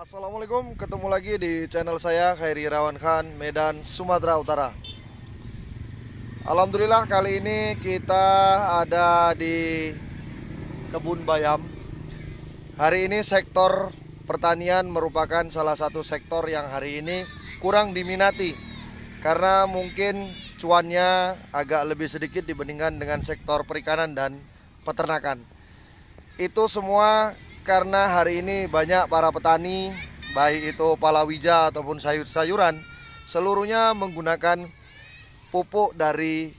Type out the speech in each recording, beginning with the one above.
Assalamualaikum, ketemu lagi di channel saya Khairi Rawan Khan, Medan, Sumatera Utara Alhamdulillah kali ini kita ada di Kebun Bayam Hari ini sektor pertanian merupakan salah satu sektor yang hari ini kurang diminati Karena mungkin cuannya agak lebih sedikit dibandingkan dengan sektor perikanan dan peternakan itu semua karena hari ini banyak para petani baik itu palawija ataupun sayur-sayuran seluruhnya menggunakan pupuk dari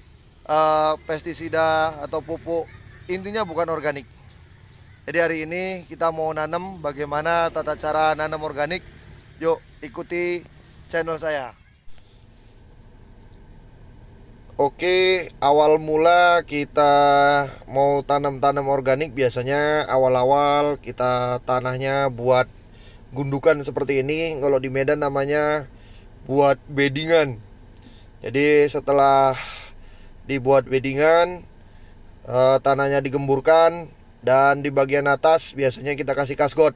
uh, pestisida atau pupuk intinya bukan organik. Jadi hari ini kita mau nanam bagaimana tata cara nanam organik. Yuk ikuti channel saya. Oke, awal mula kita mau tanam-tanam organik biasanya awal-awal kita tanahnya buat gundukan seperti ini, kalau di Medan namanya buat beddingan. Jadi setelah dibuat beddingan, eh, tanahnya digemburkan dan di bagian atas biasanya kita kasih kasgot.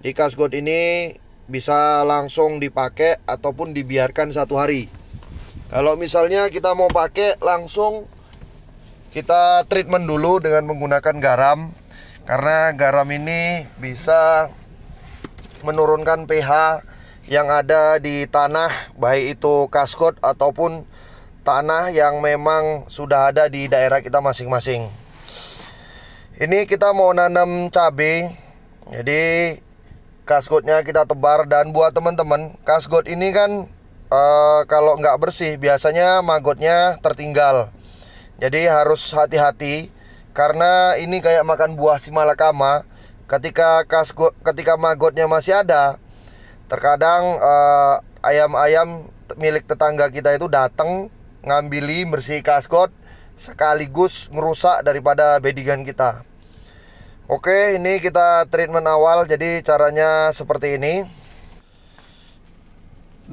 Di kasgot ini bisa langsung dipakai ataupun dibiarkan satu hari kalau misalnya kita mau pakai langsung kita treatment dulu dengan menggunakan garam karena garam ini bisa menurunkan pH yang ada di tanah baik itu kaskot ataupun tanah yang memang sudah ada di daerah kita masing-masing. Ini kita mau nanam cabai. Jadi kaskotnya kita tebar dan buat teman-teman, kaskot ini kan Eh, kalau nggak bersih biasanya magotnya tertinggal. Jadi harus hati-hati karena ini kayak makan buah simalakama. Ketika kasgo, ketika magotnya masih ada, terkadang ayam eh, ayam-ayam milik tetangga kita itu datang ngambili bersih kaskot sekaligus merusak daripada bedigan kita. Oke, ini kita treatment awal. Jadi caranya seperti ini.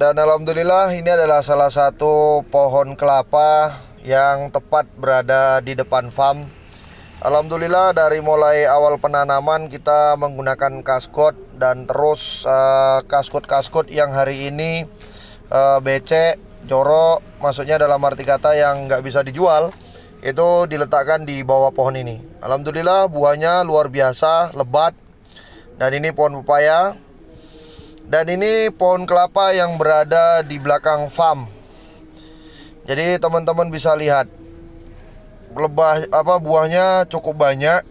Dan alhamdulillah ini adalah salah satu pohon kelapa yang tepat berada di depan farm. Alhamdulillah dari mulai awal penanaman kita menggunakan kaskot dan terus eh, kaskot-kaskot uh, yang hari ini uh, becek, jorok, maksudnya dalam arti kata yang nggak bisa dijual itu diletakkan di bawah pohon ini. Alhamdulillah buahnya luar biasa, lebat. Dan ini pohon pepaya dan ini pohon kelapa yang berada di belakang farm. Jadi teman-teman bisa lihat lebah apa buahnya cukup banyak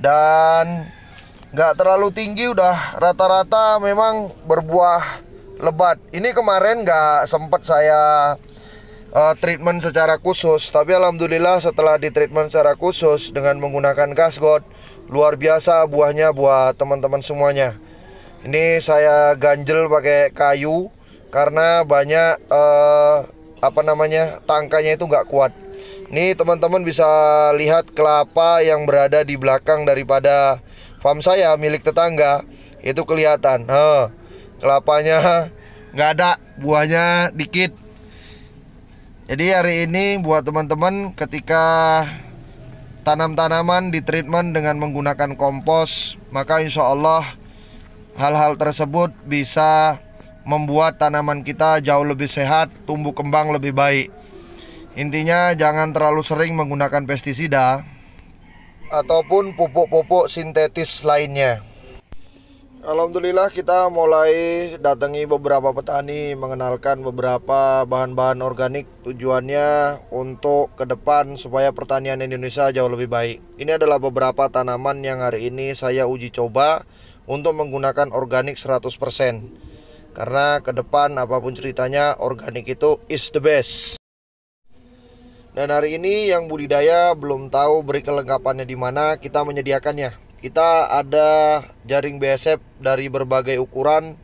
dan nggak terlalu tinggi udah rata-rata memang berbuah lebat. Ini kemarin nggak sempat saya uh, treatment secara khusus, tapi alhamdulillah setelah di treatment secara khusus dengan menggunakan god luar biasa buahnya buat teman-teman semuanya. Ini saya ganjel pakai kayu karena banyak eh, apa namanya tangkanya itu nggak kuat. Ini teman-teman bisa lihat kelapa yang berada di belakang daripada farm saya milik tetangga itu kelihatan. kelapanya nggak ada, buahnya dikit. Jadi hari ini buat teman-teman ketika tanam tanaman di treatment dengan menggunakan kompos maka insya Allah Hal-hal tersebut bisa membuat tanaman kita jauh lebih sehat, tumbuh kembang lebih baik. Intinya jangan terlalu sering menggunakan pestisida ataupun pupuk-pupuk sintetis lainnya. Alhamdulillah kita mulai datangi beberapa petani mengenalkan beberapa bahan-bahan organik tujuannya untuk ke depan supaya pertanian Indonesia jauh lebih baik. Ini adalah beberapa tanaman yang hari ini saya uji coba untuk menggunakan organik 100%. Karena ke depan apapun ceritanya organik itu is the best. Dan hari ini yang budidaya belum tahu beri kelengkapannya di mana, kita menyediakannya kita ada jaring BSF dari berbagai ukuran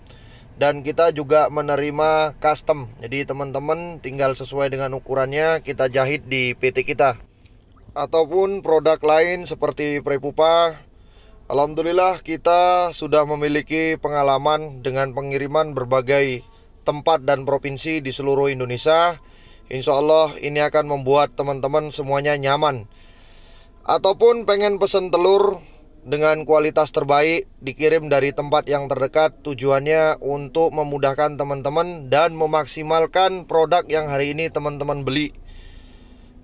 dan kita juga menerima custom. Jadi teman-teman tinggal sesuai dengan ukurannya kita jahit di PT kita. Ataupun produk lain seperti prepupa. Alhamdulillah kita sudah memiliki pengalaman dengan pengiriman berbagai tempat dan provinsi di seluruh Indonesia. Insya Allah ini akan membuat teman-teman semuanya nyaman. Ataupun pengen pesen telur dengan kualitas terbaik dikirim dari tempat yang terdekat tujuannya untuk memudahkan teman-teman dan memaksimalkan produk yang hari ini teman-teman beli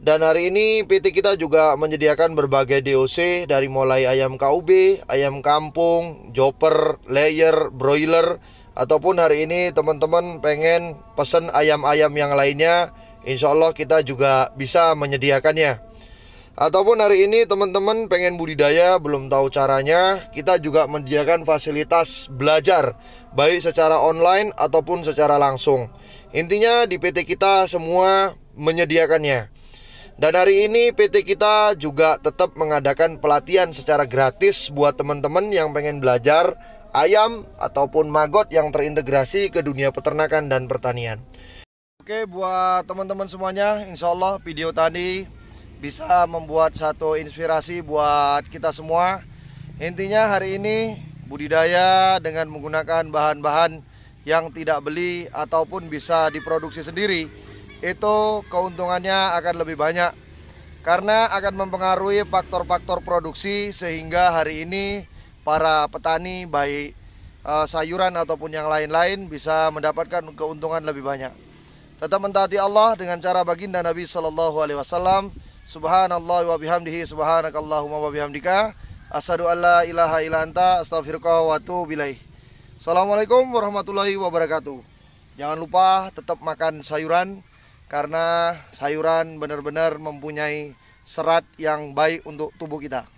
dan hari ini PT kita juga menyediakan berbagai DOC dari mulai ayam KUB, ayam kampung, joper, layer, broiler ataupun hari ini teman-teman pengen pesen ayam-ayam yang lainnya insya Allah kita juga bisa menyediakannya Ataupun hari ini teman-teman pengen budidaya belum tahu caranya, kita juga menyediakan fasilitas belajar baik secara online ataupun secara langsung. Intinya di PT kita semua menyediakannya. Dan hari ini PT kita juga tetap mengadakan pelatihan secara gratis buat teman-teman yang pengen belajar ayam ataupun maggot yang terintegrasi ke dunia peternakan dan pertanian. Oke, buat teman-teman semuanya, insya Allah video tadi bisa membuat satu inspirasi buat kita semua. Intinya hari ini budidaya dengan menggunakan bahan-bahan yang tidak beli ataupun bisa diproduksi sendiri itu keuntungannya akan lebih banyak karena akan mempengaruhi faktor-faktor produksi sehingga hari ini para petani baik eh, sayuran ataupun yang lain-lain bisa mendapatkan keuntungan lebih banyak. Tetap mentaati Allah dengan cara baginda Nabi Shallallahu Alaihi Wasallam Subhanallah wa bihamdihi subhanakallahumma wa bihamdika asyhadu alla ilaha illa anta astaghfiruka wa atubu ilaih. Assalamualaikum warahmatullahi wabarakatuh. Jangan lupa tetap makan sayuran karena sayuran benar-benar mempunyai serat yang baik untuk tubuh kita.